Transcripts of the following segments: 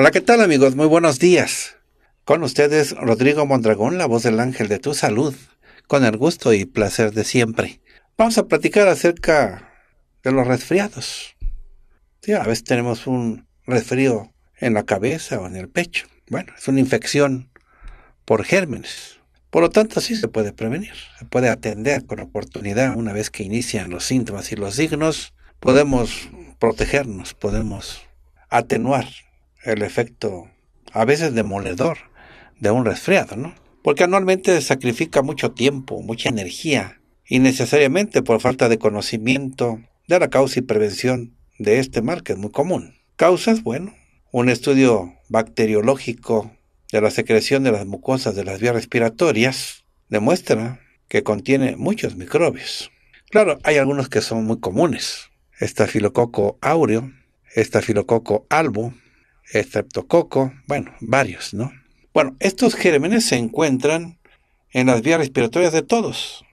Hola, ¿qué tal amigos? Muy buenos días. Con ustedes Rodrigo Mondragón, la voz del ángel de tu salud, con el gusto y placer de siempre. Vamos a platicar acerca de los resfriados. a veces tenemos un resfrío en la cabeza o en el pecho. Bueno, es una infección por gérmenes. Por lo tanto, sí se puede prevenir, se puede atender con oportunidad una vez que inician los síntomas y los signos. Podemos protegernos, podemos atenuar el efecto a veces demoledor de un resfriado, ¿no? Porque anualmente se sacrifica mucho tiempo, mucha energía, innecesariamente por falta de conocimiento de la causa y prevención de este mal que es muy común. Causas, bueno, un estudio bacteriológico de la secreción de las mucosas de las vías respiratorias demuestra que contiene muchos microbios. Claro, hay algunos que son muy comunes. Estafilococo áureo, estafilococo albo, excepto coco, bueno, varios, ¿no? Bueno, estos gérmenes se encuentran en las vías respiratorias de todos,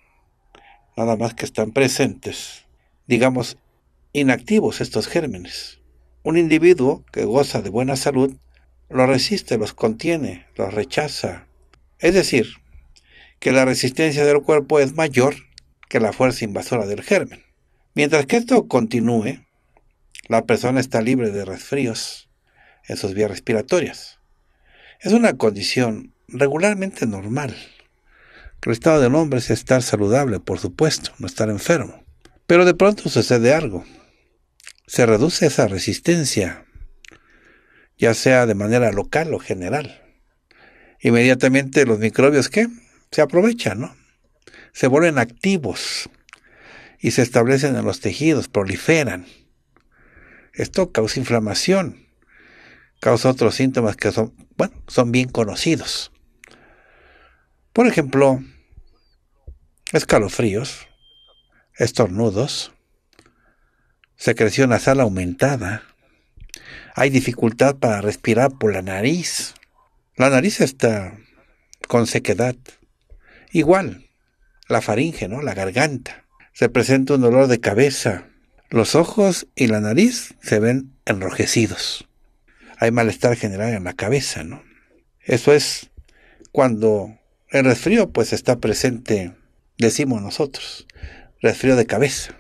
nada más que están presentes, digamos, inactivos estos gérmenes. Un individuo que goza de buena salud los resiste, los contiene, los rechaza. Es decir, que la resistencia del cuerpo es mayor que la fuerza invasora del germen. Mientras que esto continúe, la persona está libre de resfríos, en sus vías respiratorias. Es una condición regularmente normal. El estado del hombre es estar saludable, por supuesto, no estar enfermo. Pero de pronto sucede algo. Se reduce esa resistencia, ya sea de manera local o general. Inmediatamente los microbios ¿qué? se aprovechan, ¿no? Se vuelven activos y se establecen en los tejidos, proliferan. Esto causa inflamación, causa otros síntomas que son, bueno, son bien conocidos. Por ejemplo, escalofríos, estornudos, secreción nasal aumentada, hay dificultad para respirar por la nariz, la nariz está con sequedad, igual la faringe, ¿no? la garganta, se presenta un dolor de cabeza, los ojos y la nariz se ven enrojecidos hay malestar general en la cabeza, ¿no? Eso es cuando el resfrío pues está presente, decimos nosotros, resfrío de cabeza,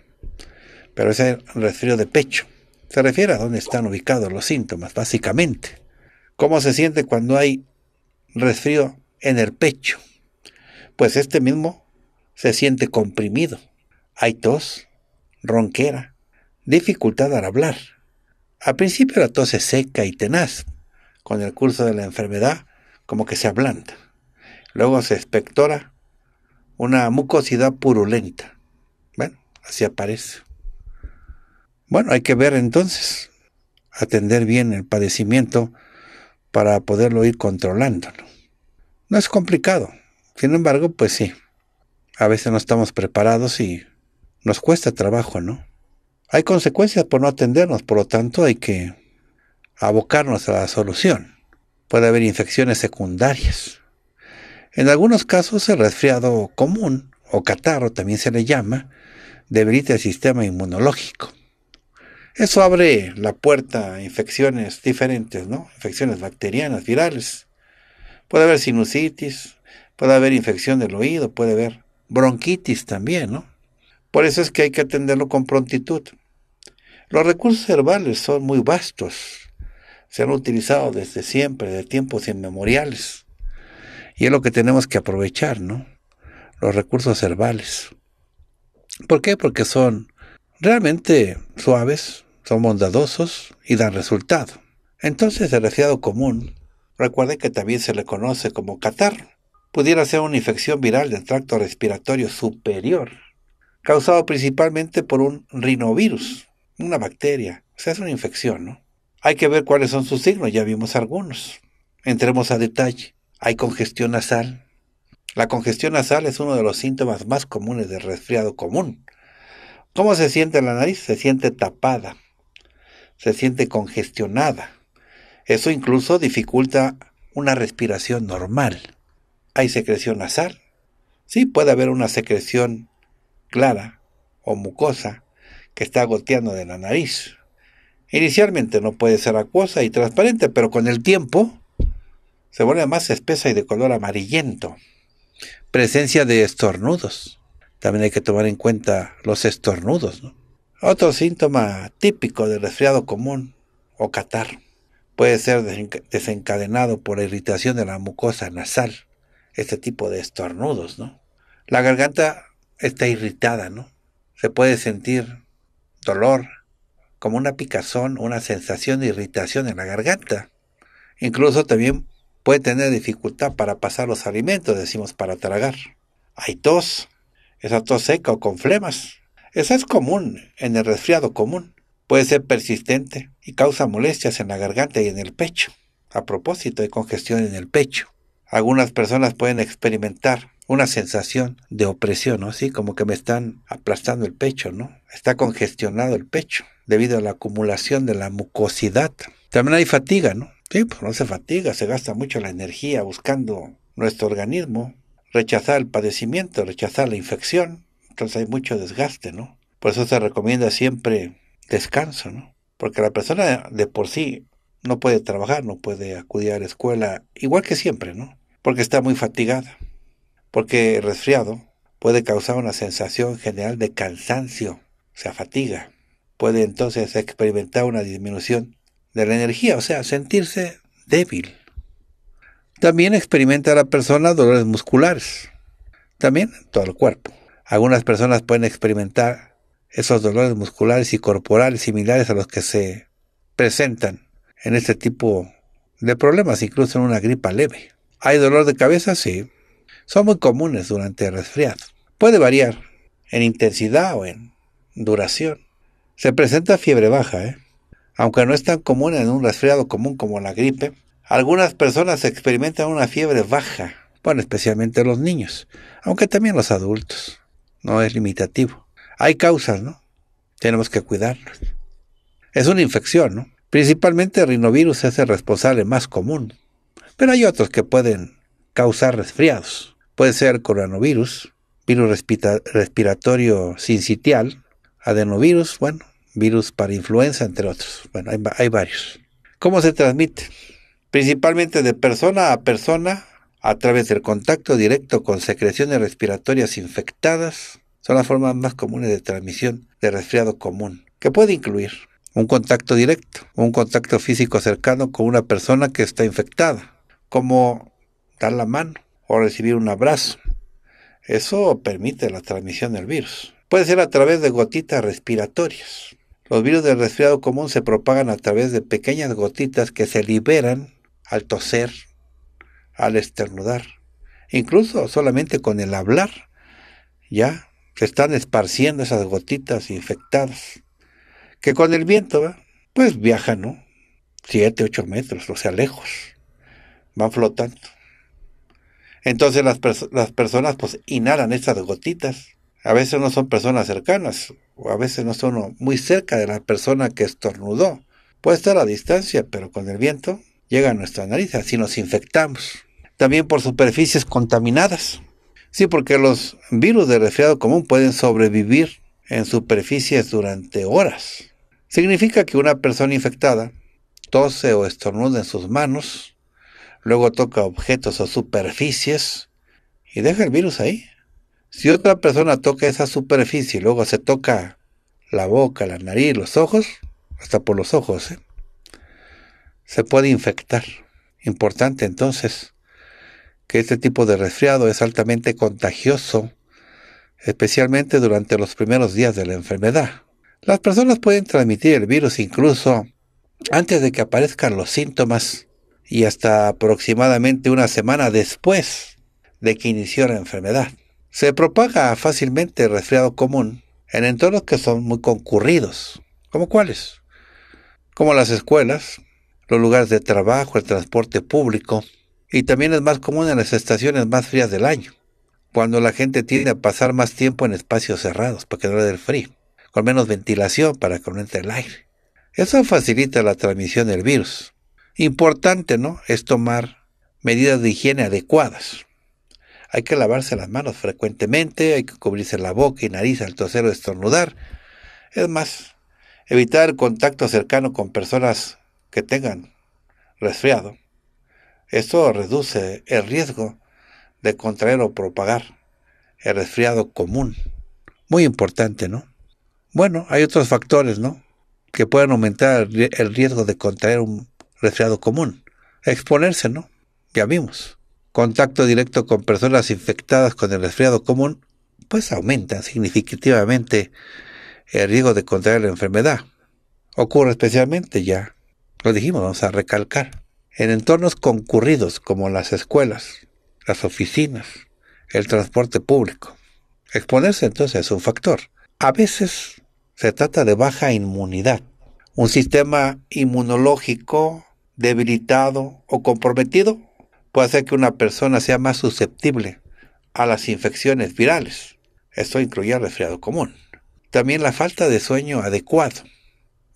pero ese resfrío de pecho. Se refiere a dónde están ubicados los síntomas, básicamente. ¿Cómo se siente cuando hay resfrío en el pecho? Pues este mismo se siente comprimido. Hay tos, ronquera, dificultad al hablar, al principio la tos es seca y tenaz. Con el curso de la enfermedad, como que se ablanda. Luego se espectora una mucosidad purulenta. Bueno, así aparece. Bueno, hay que ver entonces, atender bien el padecimiento para poderlo ir controlándolo. No es complicado. Sin embargo, pues sí. A veces no estamos preparados y nos cuesta trabajo, ¿no? hay consecuencias por no atendernos, por lo tanto hay que abocarnos a la solución. Puede haber infecciones secundarias. En algunos casos el resfriado común o catarro también se le llama, debilita el sistema inmunológico. Eso abre la puerta a infecciones diferentes, ¿no? Infecciones bacterianas, virales. Puede haber sinusitis, puede haber infección del oído, puede haber bronquitis también, ¿no? Por eso es que hay que atenderlo con prontitud. Los recursos herbales son muy vastos. Se han utilizado desde siempre, de tiempos inmemoriales. Y es lo que tenemos que aprovechar, ¿no? Los recursos herbales. ¿Por qué? Porque son realmente suaves, son bondadosos y dan resultado. Entonces el resfriado común, recuerde que también se le conoce como catarro, pudiera ser una infección viral del tracto respiratorio superior causado principalmente por un rinovirus, una bacteria. O sea, es una infección, ¿no? Hay que ver cuáles son sus signos, ya vimos algunos. Entremos a detalle. Hay congestión nasal. La congestión nasal es uno de los síntomas más comunes del resfriado común. ¿Cómo se siente la nariz? Se siente tapada, se siente congestionada. Eso incluso dificulta una respiración normal. Hay secreción nasal. Sí, puede haber una secreción clara o mucosa que está goteando de la nariz. Inicialmente no puede ser acuosa y transparente, pero con el tiempo se vuelve más espesa y de color amarillento. Presencia de estornudos. También hay que tomar en cuenta los estornudos. Otro síntoma típico del resfriado común o catar puede ser desencadenado por la irritación de la mucosa nasal. Este tipo de estornudos, ¿no? La garganta está irritada, ¿no? Se puede sentir dolor, como una picazón, una sensación de irritación en la garganta. Incluso también puede tener dificultad para pasar los alimentos, decimos, para tragar. Hay tos, esa tos seca o con flemas. Esa es común en el resfriado común. Puede ser persistente y causa molestias en la garganta y en el pecho. A propósito, hay congestión en el pecho. Algunas personas pueden experimentar una sensación de opresión, ¿no? Así como que me están aplastando el pecho, ¿no? Está congestionado el pecho debido a la acumulación de la mucosidad. También hay fatiga, ¿no? Sí, pues no se fatiga, se gasta mucho la energía buscando nuestro organismo, rechazar el padecimiento, rechazar la infección. Entonces hay mucho desgaste, ¿no? Por eso se recomienda siempre descanso, ¿no? Porque la persona de por sí no puede trabajar, no puede acudir a la escuela, igual que siempre, ¿no? Porque está muy fatigada porque resfriado puede causar una sensación general de cansancio, o sea, fatiga. Puede entonces experimentar una disminución de la energía, o sea, sentirse débil. También experimenta la persona dolores musculares, también todo el cuerpo. Algunas personas pueden experimentar esos dolores musculares y corporales similares a los que se presentan en este tipo de problemas, incluso en una gripa leve. ¿Hay dolor de cabeza? Sí son muy comunes durante el resfriado. Puede variar en intensidad o en duración. Se presenta fiebre baja, ¿eh? aunque no es tan común en un resfriado común como la gripe. Algunas personas experimentan una fiebre baja, bueno, especialmente los niños, aunque también los adultos. No es limitativo. Hay causas, ¿no? Tenemos que cuidarnos. Es una infección, ¿no? Principalmente el rinovirus es el responsable más común, pero hay otros que pueden causar resfriados. Puede ser coronavirus, virus respiratorio sincitial, adenovirus, bueno, virus para influenza, entre otros. Bueno, hay, hay varios. ¿Cómo se transmite? Principalmente de persona a persona a través del contacto directo con secreciones respiratorias infectadas. Son las formas más comunes de transmisión de resfriado común, que puede incluir un contacto directo, un contacto físico cercano con una persona que está infectada, como dar la mano, o recibir un abrazo. Eso permite la transmisión del virus. Puede ser a través de gotitas respiratorias. Los virus del resfriado común se propagan a través de pequeñas gotitas que se liberan al toser, al esternudar, incluso solamente con el hablar. Ya se están esparciendo esas gotitas infectadas, que con el viento, pues viajan, ¿no? Siete, ocho metros, o sea, lejos. Van flotando. Entonces las, personas pues inhalan esas gotitas. A veces no son personas cercanas, o a veces no son muy cerca de la persona que estornudó. Puede estar a distancia, pero con el viento llega a nuestra nariz, así nos infectamos. También por superficies contaminadas. Sí, porque los virus de resfriado común pueden sobrevivir en superficies durante horas. Significa que una persona infectada tose o estornuda en sus manos, luego toca objetos o superficies y deja el virus ahí. Si otra persona toca esa superficie y luego se toca la boca, la nariz, los ojos, hasta por los ojos, ¿eh? se puede infectar. Importante entonces que este tipo de resfriado es altamente contagioso, especialmente durante los primeros días de la enfermedad. Las personas pueden transmitir el virus incluso antes de que aparezcan los síntomas y hasta aproximadamente una semana después de que inició la enfermedad. Se propaga fácilmente el resfriado común en entornos que son muy concurridos. ¿Como cuáles? Como las escuelas, los lugares de trabajo, el transporte público y también es más común en las estaciones más frías del año, cuando la gente tiende a pasar más tiempo en espacios cerrados para que no le dé frío, con menos ventilación para que no entre el aire. Eso facilita la transmisión del virus importante, ¿no? Es tomar medidas de higiene adecuadas. Hay que lavarse las manos frecuentemente, hay que cubrirse la boca y nariz al toser o estornudar. Es más, evitar contacto cercano con personas que tengan resfriado. Esto reduce el riesgo de contraer o propagar el resfriado común. Muy importante, ¿no? Bueno, hay otros factores, ¿no? Que pueden aumentar el riesgo de contraer un resfriado común. Exponerse, ¿no? Ya vimos. Contacto directo con personas infectadas con el resfriado común, pues aumenta significativamente el riesgo de contraer la enfermedad. Ocurre especialmente ya, lo dijimos, vamos a recalcar, en entornos concurridos como las escuelas, las oficinas, el transporte público. Exponerse entonces es un factor. A veces se trata de baja inmunidad un sistema inmunológico debilitado o comprometido puede hacer que una persona sea más susceptible a las infecciones virales. Esto incluye el resfriado común. También la falta de sueño adecuado.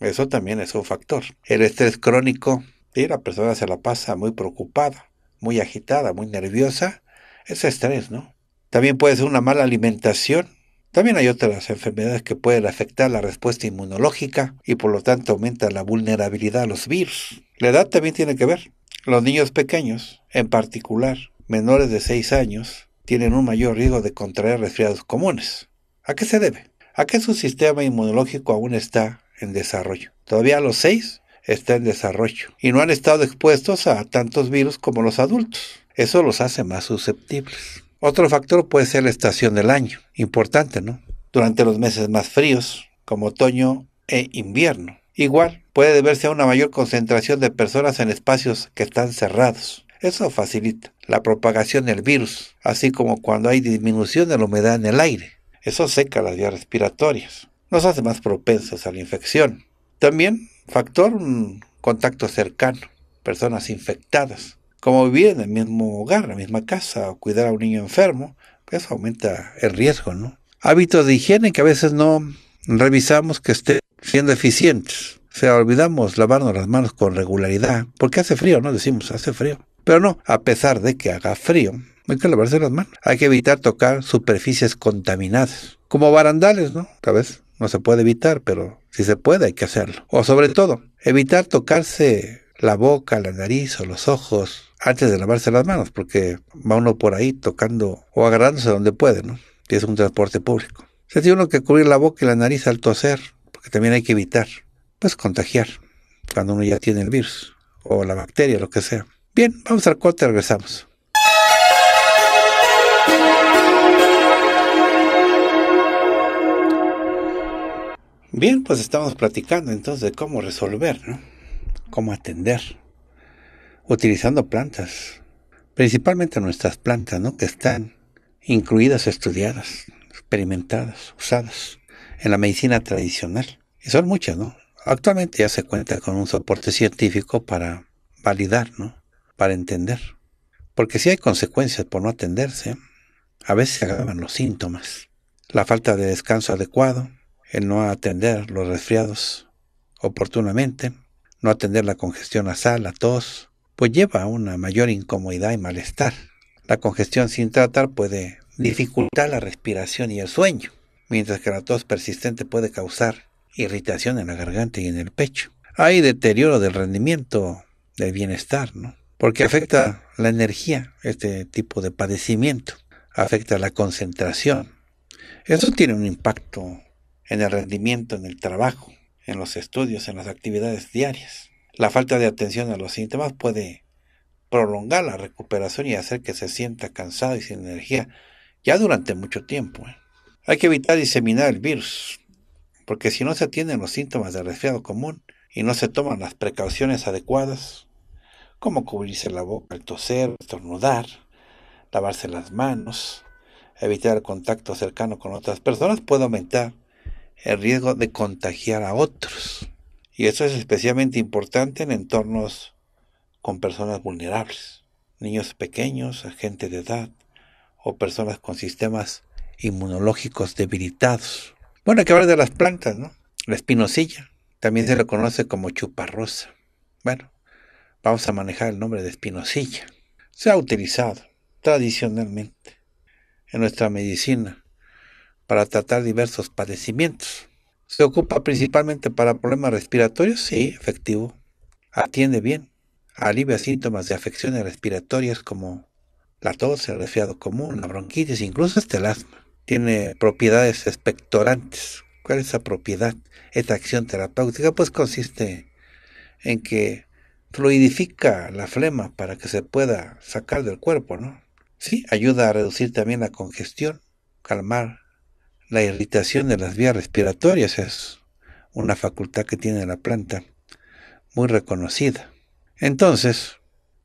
Eso también es un factor. El estrés crónico, la persona se la pasa muy preocupada, muy agitada, muy nerviosa, Ese estrés, ¿no? También puede ser una mala alimentación, también hay otras enfermedades que pueden afectar la respuesta inmunológica y por lo tanto aumenta la vulnerabilidad a los virus. La edad también tiene que ver. Los niños pequeños, en particular menores de 6 años, tienen un mayor riesgo de contraer resfriados comunes. ¿A qué se debe? A que su sistema inmunológico aún está en desarrollo. Todavía a los 6 está en desarrollo y no han estado expuestos a tantos virus como los adultos. Eso los hace más susceptibles. Otro factor puede ser la estación del año, importante, ¿no? Durante los meses más fríos, como otoño e invierno. Igual, puede deberse a una mayor concentración de personas en espacios que están cerrados. Eso facilita la propagación del virus, así como cuando hay disminución de la humedad en el aire. Eso seca las vías respiratorias, nos hace más propensos a la infección. También, factor, contacto cercano, personas infectadas, como vivir en el mismo hogar, en la misma casa, o cuidar a un niño enfermo, eso pues aumenta el riesgo, ¿no? Hábitos de higiene que a veces no revisamos que estén siendo eficientes. O sea, olvidamos lavarnos las manos con regularidad, porque hace frío, ¿no? Decimos, hace frío. Pero no, a pesar de que haga frío, hay que lavarse las manos. Hay que evitar tocar superficies contaminadas, como barandales, ¿no? Tal vez no se puede evitar, pero si se puede hay que hacerlo. O sobre todo, evitar tocarse la boca, la nariz o los ojos antes de lavarse las manos, porque va uno por ahí tocando o agarrándose donde puede, ¿no? Si es un transporte público. Se tiene uno que cubrir la boca y la nariz al toser, porque también hay que evitar, pues, contagiar cuando uno ya tiene el virus o la bacteria, lo que sea. Bien, vamos al corte, regresamos. Bien, pues estamos platicando entonces de cómo resolver, ¿no? Cómo atender utilizando plantas, principalmente nuestras plantas, ¿no? que están incluidas, estudiadas, experimentadas, usadas en la medicina tradicional. Y son muchas, ¿no? Actualmente ya se cuenta con un soporte científico para validar, ¿no? Para entender. Porque si hay consecuencias por no atenderse, a veces se agravan los síntomas. La falta de descanso adecuado, el no atender los resfriados oportunamente, no atender la congestión nasal, la tos, pues lleva a una mayor incomodidad y malestar. La congestión sin tratar puede dificultar la respiración y el sueño, mientras que la tos persistente puede causar irritación en la garganta y en el pecho. Hay deterioro del rendimiento, del bienestar, ¿no? Porque afecta la energía, este tipo de padecimiento, afecta la concentración. Eso tiene un impacto en el rendimiento, en el trabajo, en los estudios, en las actividades diarias. La falta de atención a los síntomas puede prolongar la recuperación y hacer que se sienta cansado y sin energía ya durante mucho tiempo. ¿eh? Hay que evitar diseminar el virus, porque si no se atienden los síntomas del resfriado común y no se toman las precauciones adecuadas, como cubrirse la boca al toser, estornudar, lavarse las manos, evitar el contacto cercano con otras personas, puede aumentar el riesgo de contagiar a otros. Y eso es especialmente importante en entornos con personas vulnerables, niños pequeños, gente de edad o personas con sistemas inmunológicos debilitados. Bueno, hay que hablar de las plantas, ¿no? La espinosilla, también se reconoce conoce como chuparrosa. Bueno, vamos a manejar el nombre de espinosilla. Se ha utilizado tradicionalmente en nuestra medicina para tratar diversos padecimientos. ¿Se ocupa principalmente para problemas respiratorios? Sí, efectivo. Atiende bien. Alivia síntomas de afecciones respiratorias como la tos, el resfriado común, la bronquitis, incluso este el asma. Tiene propiedades expectorantes. ¿Cuál es esa propiedad? Esta acción terapéutica pues consiste en que fluidifica la flema para que se pueda sacar del cuerpo, ¿no? Sí, ayuda a reducir también la congestión, calmar la irritación de las vías respiratorias. Es una facultad que tiene la planta muy reconocida. Entonces,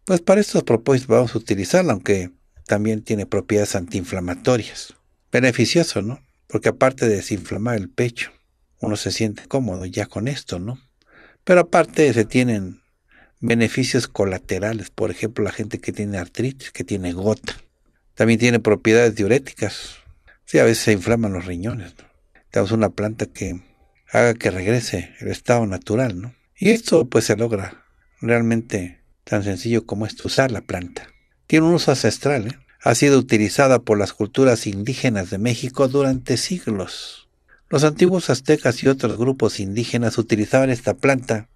pues para estos propósitos vamos a utilizarla, aunque también tiene propiedades antiinflamatorias. Beneficioso, ¿no? Porque aparte de desinflamar el pecho, uno se siente cómodo ya con esto, ¿no? Pero aparte se tienen beneficios colaterales, por ejemplo, la gente que tiene artritis, que tiene gota. También tiene propiedades diuréticas, Sí, a veces se inflaman los riñones, ¿no? Tenemos una planta que haga que regrese el estado natural, ¿no? Y esto pues se logra realmente tan sencillo como es usar la planta. Tiene un uso ancestral, ¿eh? ha sido utilizada por las culturas indígenas de México durante siglos. Los antiguos aztecas y otros grupos indígenas utilizaban esta planta,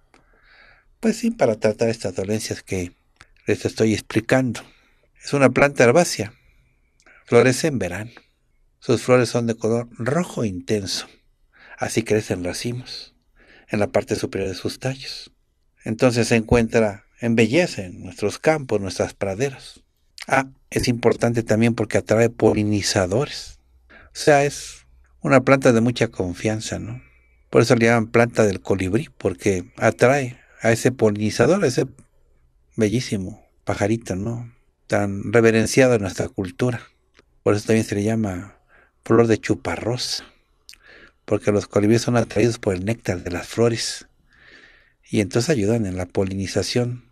pues sí, para tratar estas dolencias que les estoy explicando. Es una planta herbácea, florece en verano. Sus flores son de color rojo intenso. Así crecen racimos en la parte superior de sus tallos. Entonces se encuentra, en nuestros campos, nuestras praderas. Ah, es importante también porque atrae polinizadores. O sea, es una planta de mucha confianza, ¿no? Por eso le llaman planta del colibrí, porque atrae a ese polinizador, a ese bellísimo pajarito, ¿no? Tan reverenciado en nuestra cultura. Por eso también se le llama flor de chuparrosa, porque los colibríes son atraídos por el néctar de las flores y entonces ayudan en la polinización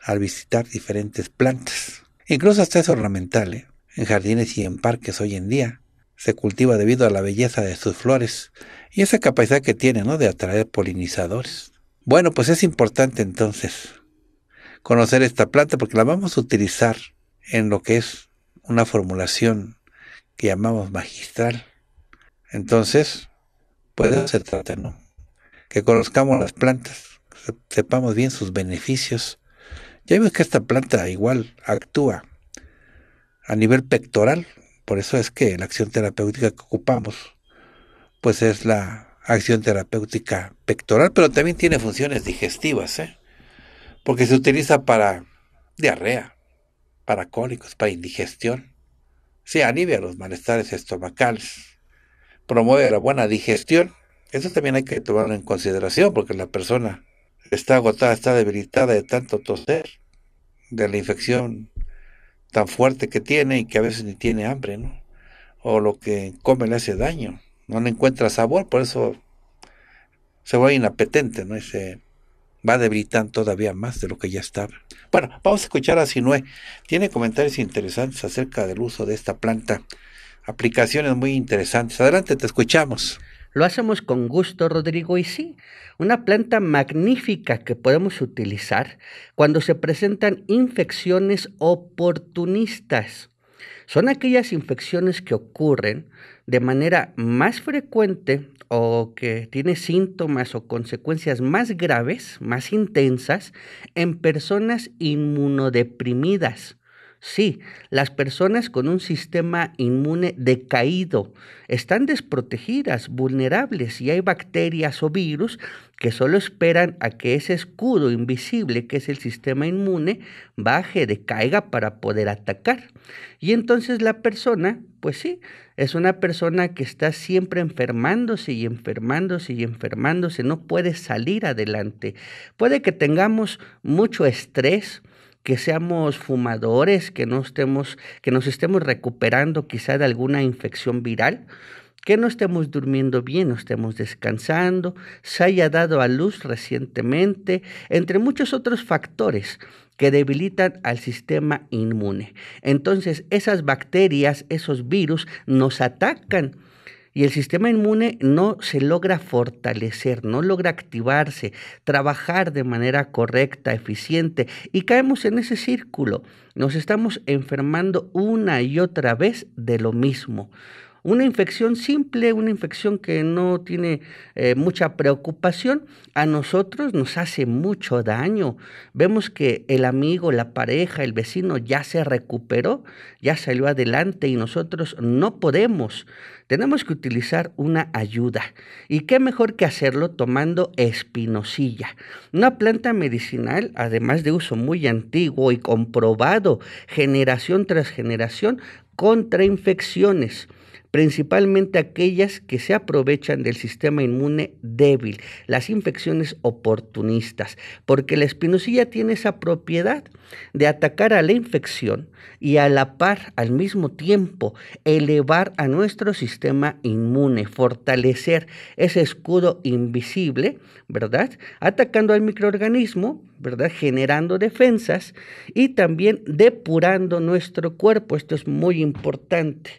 al visitar diferentes plantas. Incluso hasta es ornamental, ¿eh? en jardines y en parques hoy en día. Se cultiva debido a la belleza de sus flores y esa capacidad que tiene ¿no? de atraer polinizadores. Bueno, pues es importante entonces conocer esta planta porque la vamos a utilizar en lo que es una formulación que llamamos magistral. Entonces, puede ser trata, ¿no? Que conozcamos las plantas, sepamos bien sus beneficios. Ya vimos que esta planta igual actúa a nivel pectoral, por eso es que la acción terapéutica que ocupamos, pues es la acción terapéutica pectoral, pero también tiene funciones digestivas, ¿eh? porque se utiliza para diarrea, para cólicos, para indigestión se alivia los malestares estomacales, promueve la buena digestión. Eso también hay que tomarlo en consideración porque la persona está agotada, está debilitada de tanto toser, de la infección tan fuerte que tiene y que a veces ni tiene hambre, ¿no? O lo que come le hace daño, no le encuentra sabor, por eso se vuelve inapetente, ¿no? va a todavía más de lo que ya estaba. Bueno, vamos a escuchar a Sinué. Tiene comentarios interesantes acerca del uso de esta planta. Aplicaciones muy interesantes. Adelante, te escuchamos. Lo hacemos con gusto, Rodrigo, y sí, una planta magnífica que podemos utilizar cuando se presentan infecciones oportunistas. Son aquellas infecciones que ocurren de manera más frecuente o que tiene síntomas o consecuencias más graves, más intensas, en personas inmunodeprimidas. Sí, las personas con un sistema inmune decaído están desprotegidas, vulnerables y hay bacterias o virus que solo esperan a que ese escudo invisible que es el sistema inmune baje, decaiga para poder atacar. Y entonces la persona, pues sí, es una persona que está siempre enfermándose y enfermándose y enfermándose, no puede salir adelante. Puede que tengamos mucho estrés, que seamos fumadores, que no estemos, que nos estemos recuperando quizá de alguna infección viral, que no estemos durmiendo bien, no estemos descansando, se haya dado a luz recientemente, entre muchos otros factores que debilitan al sistema inmune. Entonces, esas bacterias, esos virus nos atacan y el sistema inmune no se logra fortalecer, no logra activarse, trabajar de manera correcta, eficiente, y caemos en ese círculo. Nos estamos enfermando una y otra vez de lo mismo una infección simple, una infección que no tiene eh, mucha preocupación, a nosotros nos hace mucho daño. Vemos que el amigo, la pareja, el vecino ya se recuperó, ya salió adelante y nosotros no podemos. Tenemos que utilizar una ayuda. ¿Y qué mejor que hacerlo tomando espinosilla? Una planta medicinal, además de uso muy antiguo y comprobado generación tras generación contra infecciones principalmente aquellas que se aprovechan del sistema inmune débil, las infecciones oportunistas, porque la espinosilla tiene esa propiedad de atacar a la infección y a la par, al mismo tiempo, elevar a nuestro sistema inmune, fortalecer ese escudo invisible, ¿verdad? Atacando al microorganismo, ¿verdad? Generando defensas y también depurando nuestro cuerpo. Esto es muy importante.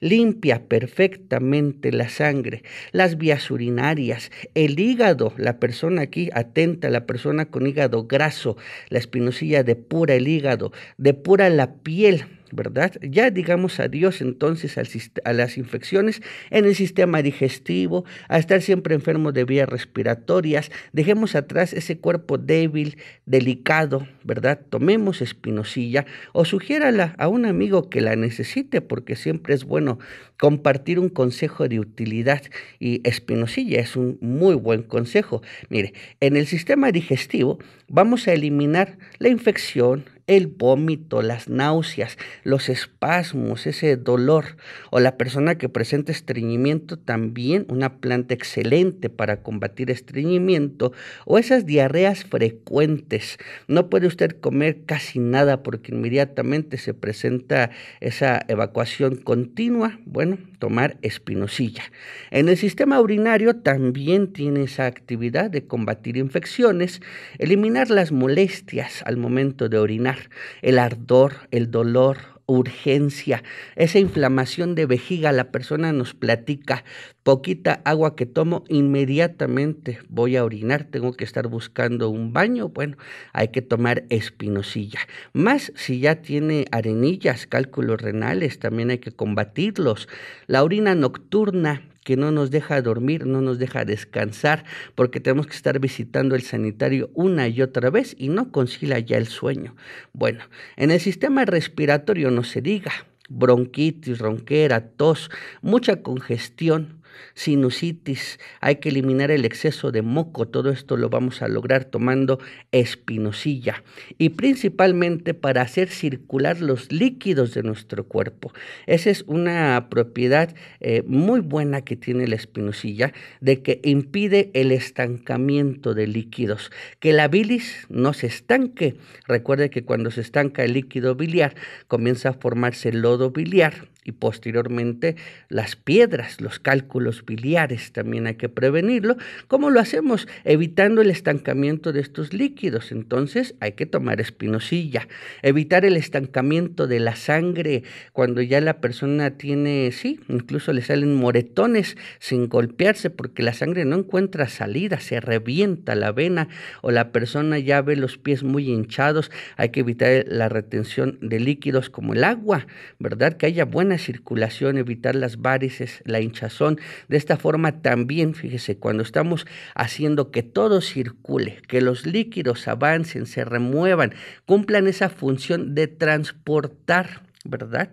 Limpia perfectamente la sangre, las vías urinarias, el hígado. La persona aquí atenta, la persona con hígado graso, la espinosilla depura depura el hígado, depura la piel ¿verdad? Ya digamos adiós entonces a las infecciones en el sistema digestivo, a estar siempre enfermo de vías respiratorias, dejemos atrás ese cuerpo débil, delicado, ¿verdad? Tomemos espinosilla o sugiérala a un amigo que la necesite porque siempre es bueno compartir un consejo de utilidad y espinosilla es un muy buen consejo. Mire, en el sistema digestivo vamos a eliminar la infección, el vómito, las náuseas, los espasmos, ese dolor, o la persona que presenta estreñimiento también, una planta excelente para combatir estreñimiento, o esas diarreas frecuentes. No puede usted comer casi nada porque inmediatamente se presenta esa evacuación continua. Bueno, tomar espinosilla. En el sistema urinario también tiene esa actividad de combatir infecciones, eliminar las molestias al momento de orinar el ardor, el dolor, urgencia, esa inflamación de vejiga, la persona nos platica, poquita agua que tomo, inmediatamente voy a orinar, tengo que estar buscando un baño, bueno, hay que tomar espinosilla. Más si ya tiene arenillas, cálculos renales, también hay que combatirlos. La orina nocturna que no nos deja dormir, no nos deja descansar, porque tenemos que estar visitando el sanitario una y otra vez y no concila ya el sueño. Bueno, en el sistema respiratorio no se diga bronquitis, ronquera, tos, mucha congestión, sinusitis, hay que eliminar el exceso de moco, todo esto lo vamos a lograr tomando espinosilla y principalmente para hacer circular los líquidos de nuestro cuerpo. Esa es una propiedad eh, muy buena que tiene la espinosilla de que impide el estancamiento de líquidos, que la bilis no se estanque. Recuerde que cuando se estanca el líquido biliar comienza a formarse el lodo biliar y posteriormente las piedras, los cálculos biliares, también hay que prevenirlo. ¿Cómo lo hacemos? Evitando el estancamiento de estos líquidos. Entonces hay que tomar espinosilla. Evitar el estancamiento de la sangre cuando ya la persona tiene, sí, incluso le salen moretones sin golpearse porque la sangre no encuentra salida, se revienta la vena o la persona ya ve los pies muy hinchados. Hay que evitar la retención de líquidos como el agua, ¿verdad? Que haya buena circulación, evitar las varices, la hinchazón. De esta forma también, fíjese, cuando estamos haciendo que todo circule, que los líquidos avancen, se remuevan, cumplan esa función de transportar, ¿verdad?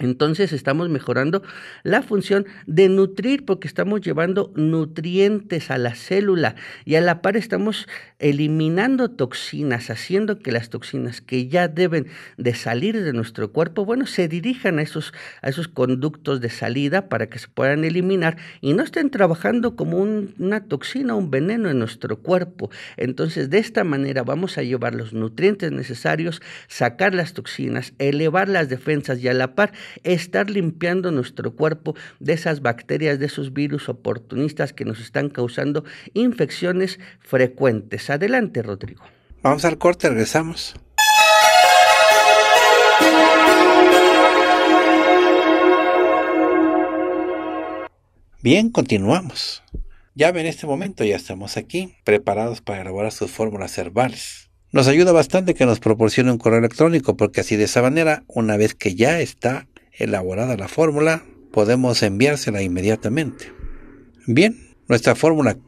Entonces estamos mejorando la función de nutrir porque estamos llevando nutrientes a la célula y a la par estamos eliminando toxinas, haciendo que las toxinas que ya deben de salir de nuestro cuerpo, bueno, se dirijan a esos, a esos conductos de salida para que se puedan eliminar y no estén trabajando como una toxina, un veneno en nuestro cuerpo. Entonces, de esta manera vamos a llevar los nutrientes necesarios, sacar las toxinas, elevar las defensas y a la par estar limpiando nuestro cuerpo de esas bacterias, de esos virus oportunistas que nos están causando infecciones frecuentes. Pues adelante, Rodrigo. Vamos al corte, regresamos. Bien, continuamos. Ya en este momento ya estamos aquí, preparados para elaborar sus fórmulas herbales. Nos ayuda bastante que nos proporcione un correo electrónico, porque así de esa manera, una vez que ya está elaborada la fórmula, podemos enviársela inmediatamente. Bien, nuestra fórmula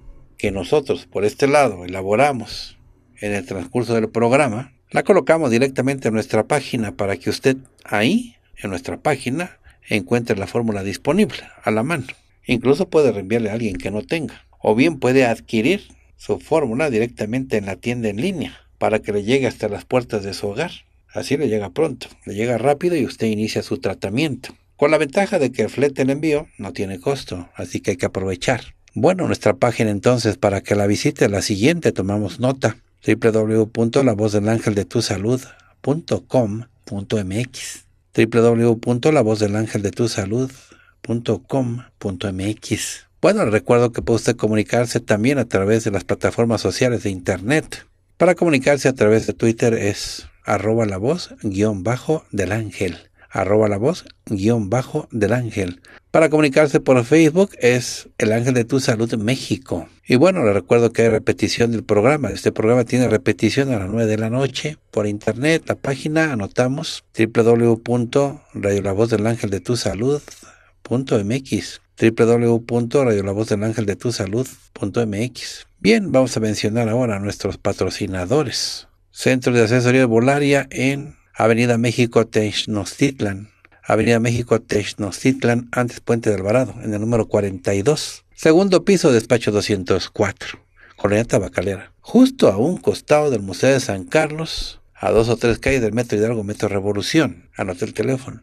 que nosotros por este lado elaboramos en el transcurso del programa, la colocamos directamente en nuestra página para que usted ahí, en nuestra página, encuentre la fórmula disponible a la mano. Incluso puede reenviarle a alguien que no tenga. O bien puede adquirir su fórmula directamente en la tienda en línea para que le llegue hasta las puertas de su hogar. Así le llega pronto, le llega rápido y usted inicia su tratamiento. Con la ventaja de que el flete en envío no tiene costo, así que hay que aprovechar. Bueno, nuestra página entonces para que la visite, la siguiente tomamos nota, www.lavozdelangeldetusalud.com.mx www.lavozdelangeldetusalud.com.mx Bueno, recuerdo que puede usted comunicarse también a través de las plataformas sociales de Internet. Para comunicarse a través de Twitter es arroba la voz guión bajo del ángel arroba la voz guión bajo del ángel. Para comunicarse por Facebook es El Ángel de Tu Salud México. Y bueno, le recuerdo que hay repetición del programa. Este programa tiene repetición a las 9 de la noche por internet. La página anotamos www.radiolavozdelangeldetusalud.mx www.radiolavozdelangeldetusalud.mx Bien, vamos a mencionar ahora a nuestros patrocinadores. Centro de Asesoría Volaria en Avenida México Teixnocitlan, Avenida México Teixnocitlan, antes Puente de Alvarado, en el número 42. Segundo piso, despacho 204, Colonia Tabacalera. Justo a un costado del Museo de San Carlos, a dos o tres calles del Metro Hidalgo, Metro Revolución. Anoté el teléfono.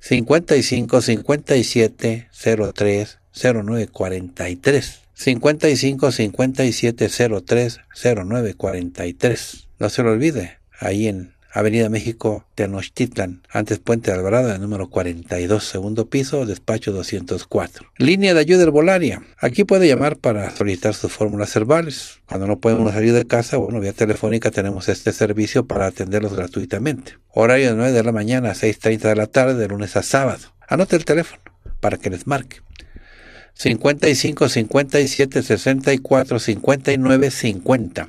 55 57 03 09 43. 55 57 03 09 43. No se lo olvide, ahí en Avenida México, Tenochtitlan, antes Puente de Alvarado, número 42, segundo piso, despacho 204. Línea de ayuda herbolaria. Aquí puede llamar para solicitar sus fórmulas herbales. Cuando no podemos salir de casa, bueno, vía telefónica tenemos este servicio para atenderlos gratuitamente. Horario de 9 de la mañana a 6.30 de la tarde, de lunes a sábado. Anote el teléfono para que les marque. 55 57 64 59 50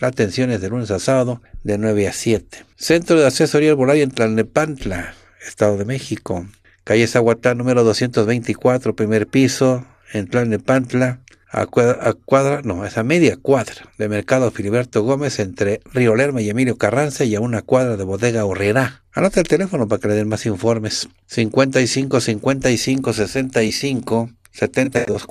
La atención es de lunes a sábado de 9 a 7. Centro de Asesoría Arbolaria en Tlalnepantla, Estado de México. Calle Zaguatá número 224, primer piso, en Tlalnepantla, a cuadra, no, es a media cuadra de Mercado Filiberto Gómez entre Río Lerma y Emilio Carranza y a una cuadra de Bodega Horrera. Anota el teléfono para que le den más informes. 55 55 65 72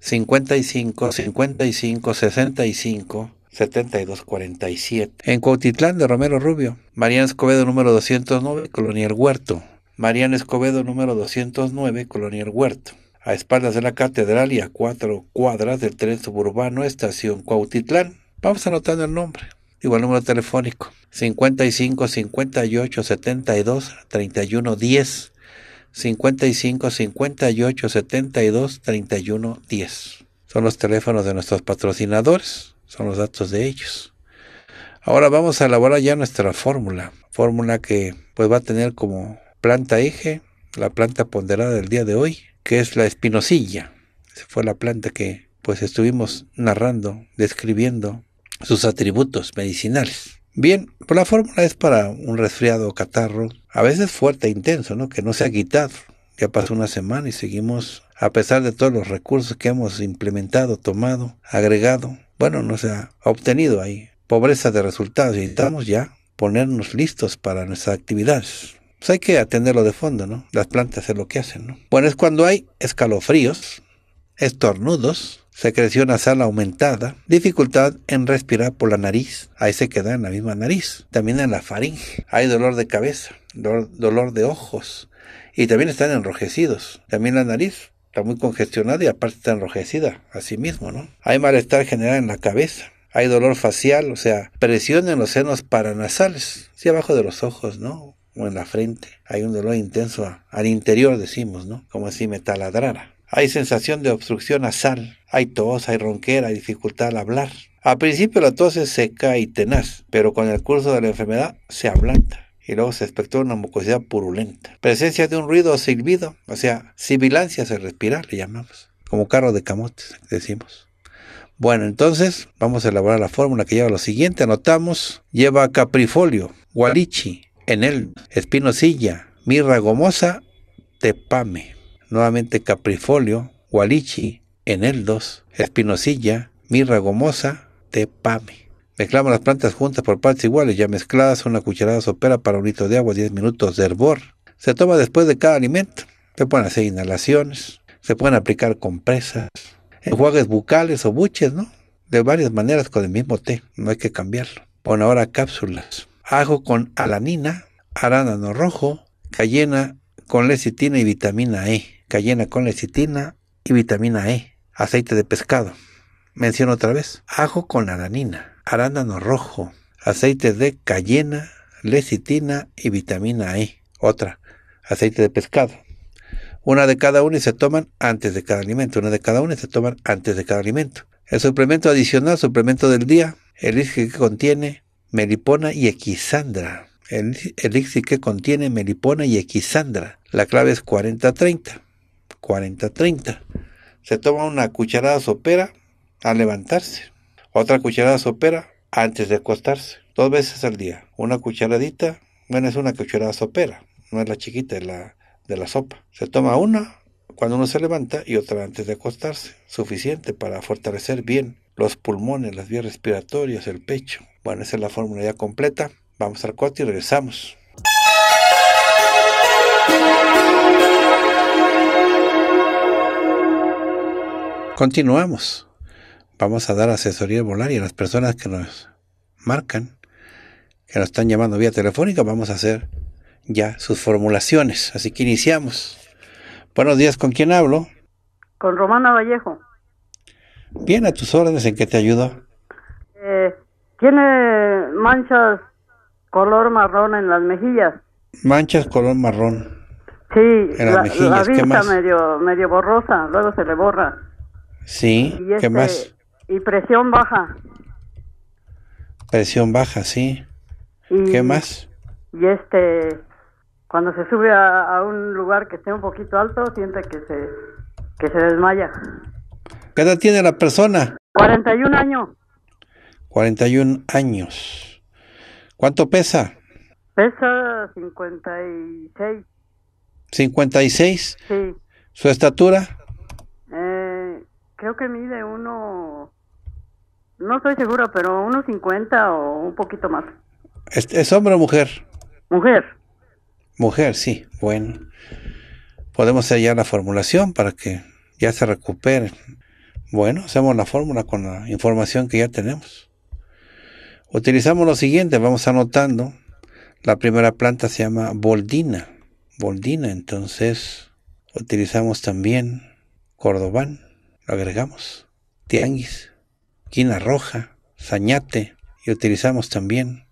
55 55 65 7247. En Cuautitlán de Romero Rubio, María Escobedo número 209, Colonia El Huerto. Mariano Escobedo número 209, Colonia El Huerto. A espaldas de la catedral y a cuatro cuadras del tren suburbano Estación Cuautitlán. Vamos anotando el nombre. Igual número telefónico 55 58 72 31 10. 55 58 72 31 10. Son los teléfonos de nuestros patrocinadores. Son los datos de ellos. Ahora vamos a elaborar ya nuestra fórmula. Fórmula que pues va a tener como planta eje, la planta ponderada del día de hoy, que es la espinosilla. Esa fue la planta que pues estuvimos narrando, describiendo sus atributos medicinales. Bien, pues la fórmula es para un resfriado o catarro, a veces fuerte e intenso, ¿no? Que no se ha quitado. Ya pasó una semana y seguimos, a pesar de todos los recursos que hemos implementado, tomado, agregado, bueno, no se ha obtenido ahí. Pobreza de resultados. y Necesitamos ya ponernos listos para nuestras actividades. Pues hay que atenderlo de fondo, ¿no? Las plantas es lo que hacen, ¿no? Bueno, es cuando hay escalofríos, estornudos, secreción nasal aumentada, dificultad en respirar por la nariz, ahí se queda en la misma nariz, también en la faringe, hay dolor de cabeza, dolor de ojos, y también están enrojecidos, también la nariz, está muy congestionada y aparte está enrojecida, así mismo, ¿no? Hay malestar general en la cabeza, hay dolor facial, o sea, presión en los senos paranasales, sí abajo de los ojos, ¿no? O en la frente. Hay un dolor intenso al interior, decimos, ¿no? Como si me taladrara. Hay sensación de obstrucción nasal, hay tos, hay ronquera, hay dificultad al hablar. Al principio la tos es seca y tenaz, pero con el curso de la enfermedad se ablanda y luego se expectó una mucosidad purulenta. Presencia de un ruido silbido, o sea, sibilancias al respirar, le llamamos, como carro de camotes, decimos. Bueno, entonces vamos a elaborar la fórmula que lleva lo siguiente. Anotamos, lleva caprifolio, gualichi, enel, espinosilla, mirra gomosa, tepame. Nuevamente caprifolio, gualichi, eneldos, espinosilla, mirra gomosa, tepame. Mezclamos las plantas juntas por partes iguales, ya mezcladas, una cucharada sopera para un litro de agua, 10 minutos de hervor. Se toma después de cada alimento. Se pueden hacer inhalaciones, se pueden aplicar compresas, enjuagues bucales o buches, ¿no? De varias maneras con el mismo té, no hay que cambiarlo. Pon ahora cápsulas. Ajo con alanina, arándano rojo, cayena con lecitina y vitamina E. Cayena con lecitina y vitamina E. Aceite de pescado menciono otra vez, ajo con aranina, arándano rojo, aceite de cayena, lecitina y vitamina E. Otra, aceite de pescado. Una de cada una y se toman antes de cada alimento. Una de cada una y se toman antes de cada alimento. El suplemento adicional, suplemento del día, elixir que contiene melipona y equisandra. El elixir que contiene melipona y equisandra. La clave es 40-30. 40-30. Se toma una cucharada sopera a levantarse. Otra cucharada sopera antes de acostarse. Dos veces al día. Una cucharadita, bueno, es una cucharada sopera, no es la chiquita, la de la sopa. Se toma una cuando uno se levanta y otra antes de acostarse. Suficiente para fortalecer bien los pulmones, las vías respiratorias, el pecho. Bueno, esa es la fórmula ya completa. Vamos al cuarto y regresamos. Continuamos vamos a dar asesoría y a las personas que nos marcan, que nos están llamando vía telefónica, vamos a hacer ya sus formulaciones. Así que iniciamos. Buenos días, ¿con quién hablo? Con Romana Vallejo. Bien, a tus órdenes, ¿en qué te ayudo? Eh, tiene manchas color marrón en las mejillas. Manchas color marrón. Sí, en las la, mejillas. vista Medio, medio borrosa, luego se le borra. Sí, ¿qué este, más? Y presión baja. Presión baja, sí. Y, ¿Qué más? Y este, cuando se sube a, un lugar que esté un poquito alto, siente que se, que se desmaya. ¿Qué edad tiene la persona? 41 años. 41 años. ¿Cuánto pesa? Pesa 56. ¿56? Sí. ¿Su estatura? Eh, creo que mide uno no estoy seguro, pero unos 50 o un poquito más. ¿Es, hombre o mujer? Mujer. Mujer, sí. Bueno, podemos hallar la formulación para que ya se recupere. Bueno, hacemos la fórmula con la información que ya tenemos. Utilizamos lo siguiente, vamos anotando. La primera planta se llama boldina. Boldina, entonces utilizamos también cordobán, lo agregamos. Tianguis quina roja, sañate y utilizamos también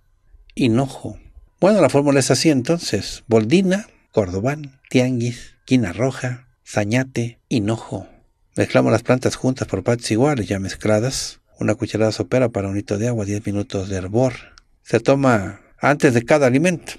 hinojo. Bueno, la fórmula es así entonces. Boldina, cordobán, tianguis, quina roja, zañate, hinojo. Mezclamos las plantas juntas por partes iguales, ya mezcladas. Una cucharada sopera para un litro de agua, 10 minutos de hervor. Se toma antes de cada alimento.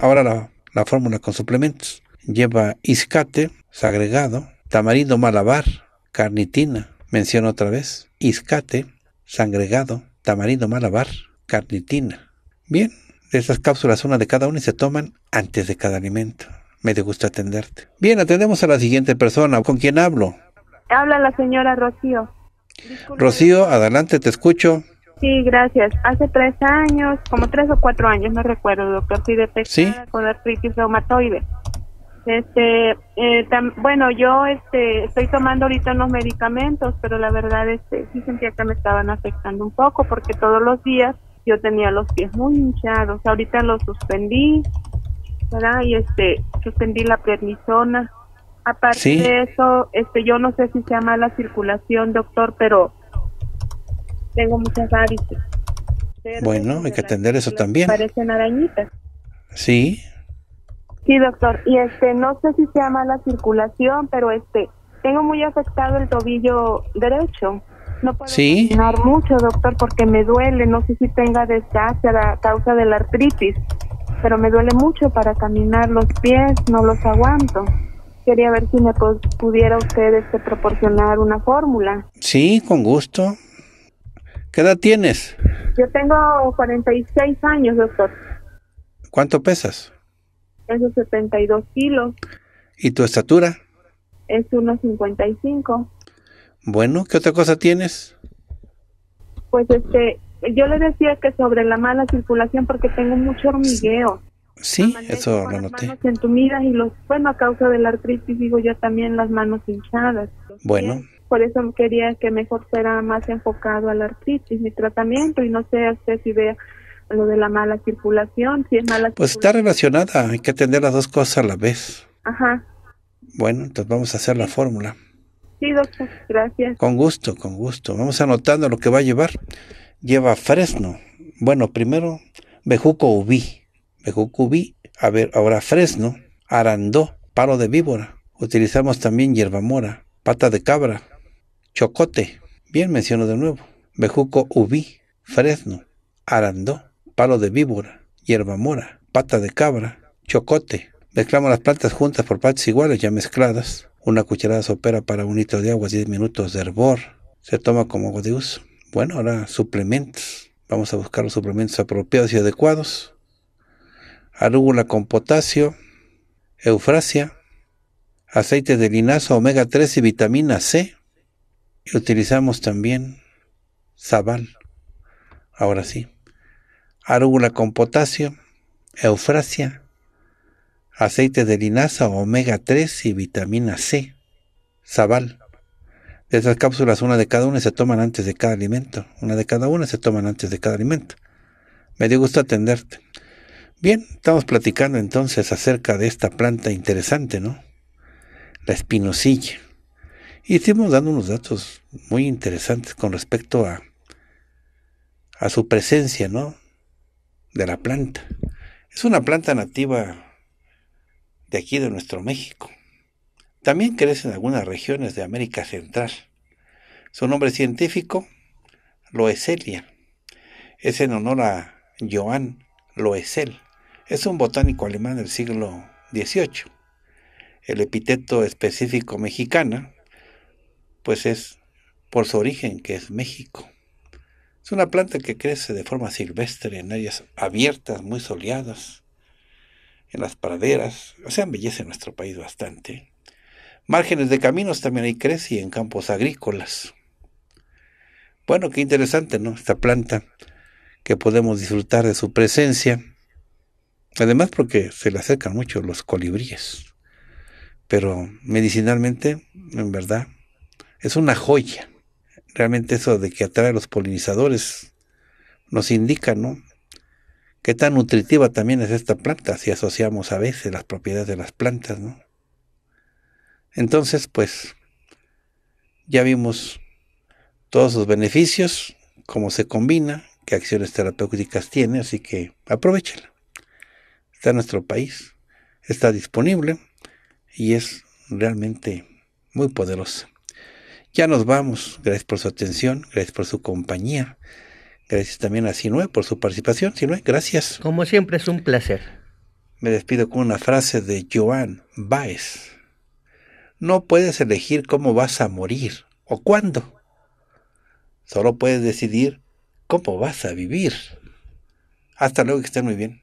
Ahora la, la fórmula con suplementos. Lleva iscate, sagregado, tamarindo malabar, carnitina, menciono otra vez, iscate, sangregado, tamarindo malabar, carnitina. Bien, esas cápsulas una de cada una y se toman antes de cada alimento. Me gusta atenderte. Bien, atendemos a la siguiente persona. ¿Con quién hablo? Habla la señora Rocío. Rocío, adelante, te escucho. Sí, gracias. Hace tres años, como tres o cuatro años, no recuerdo, doctor, fui con artritis reumatoide. Este, eh, bueno, yo este, estoy tomando ahorita unos medicamentos, pero la verdad este, sí sentía que me estaban afectando un poco porque todos los días yo tenía los pies muy hinchados. Ahorita los suspendí, Y este, suspendí la prednisona. Aparte de eso, este, yo no sé si se llama la circulación, doctor, pero tengo muchas varices. Bueno, hay que atender eso también. Parecen arañitas. Sí, Sí, doctor. Y este, no sé si sea mala circulación, pero este, tengo muy afectado el tobillo derecho. No puedo caminar mucho, doctor, porque me duele. No sé si tenga desgaste a causa de la artritis, pero me duele mucho para caminar los pies, no los aguanto. Quería ver si me pudiera usted este, proporcionar una fórmula. Sí, con gusto. ¿Qué edad tienes? Yo tengo 46 años, doctor. ¿Cuánto pesas? esos 72 kilos. ¿Y tu estatura? Es 1,55. Bueno, ¿qué otra cosa tienes? Pues este, yo le decía que sobre la mala circulación porque tengo mucho hormigueo. Sí, eso lo noté. Las manos entumidas y los, bueno, a causa de la artritis digo yo también las manos hinchadas. Bueno. Por eso quería que mejor fuera más enfocado a la artritis mi tratamiento y no sé usted si vea lo de la mala circulación, si es mala Pues está relacionada, hay que atender las dos cosas a la vez. Ajá. Bueno, entonces vamos a hacer la fórmula. Sí, doctor, gracias. Con gusto, con gusto. Vamos anotando lo que va a llevar. Lleva fresno. Bueno, primero, bejuco ubi Bejuco ubi A ver, ahora fresno, arandó, palo de víbora. Utilizamos también hierbamora, pata de cabra, chocote. Bien, menciono de nuevo. Bejuco ubi fresno, arandó, palo de víbora, hierba mora, pata de cabra, chocote. Mezclamos las plantas juntas por partes iguales ya mezcladas. Una cucharada sopera para un litro de agua, 10 minutos de hervor. Se toma como agua de uso. Bueno, ahora suplementos. Vamos a buscar los suplementos apropiados y adecuados. Arúgula con potasio, eufrasia, aceite de linaza, omega 3 y vitamina C. Y utilizamos también sabal. Ahora sí arúgula con potasio, eufrasia, aceite de linaza, omega 3 y vitamina C, sabal. De esas cápsulas, una de cada una se toman antes de cada alimento. Una de cada una se toman antes de cada alimento. Me dio gusto atenderte. Bien, estamos platicando entonces acerca de esta planta interesante, ¿no? La espinosilla. Y estuvimos dando unos datos muy interesantes con respecto a, a su presencia, ¿no? de la planta. Es una planta nativa de aquí de nuestro México. También crece en algunas regiones de América Central. Su nombre científico, Loeselia, es en honor a Joan Loesel. Es un botánico alemán del siglo XVIII. El epíteto específico mexicana, pues es por su origen que es México. Es una planta que crece de forma silvestre en áreas abiertas, muy soleadas, en las praderas. O sea, embellece nuestro país bastante. Márgenes de caminos también ahí crece y en campos agrícolas. Bueno, qué interesante, ¿no? Esta planta que podemos disfrutar de su presencia. Además porque se le acercan mucho los colibríes. Pero medicinalmente, en verdad, es una joya realmente eso de que atrae a los polinizadores nos indica, ¿no? Qué tan nutritiva también es esta planta si asociamos a veces las propiedades de las plantas, ¿no? Entonces, pues, ya vimos todos los beneficios, cómo se combina, qué acciones terapéuticas tiene, así que aprovechela. Está en nuestro país, está disponible y es realmente muy poderosa. Ya nos vamos. Gracias por su atención, gracias por su compañía. Gracias también a Sinue por su participación. Sinue, gracias. Como siempre es un placer. Me despido con una frase de Joan Baez. No puedes elegir cómo vas a morir o cuándo. Solo puedes decidir cómo vas a vivir. Hasta luego, que estén muy bien.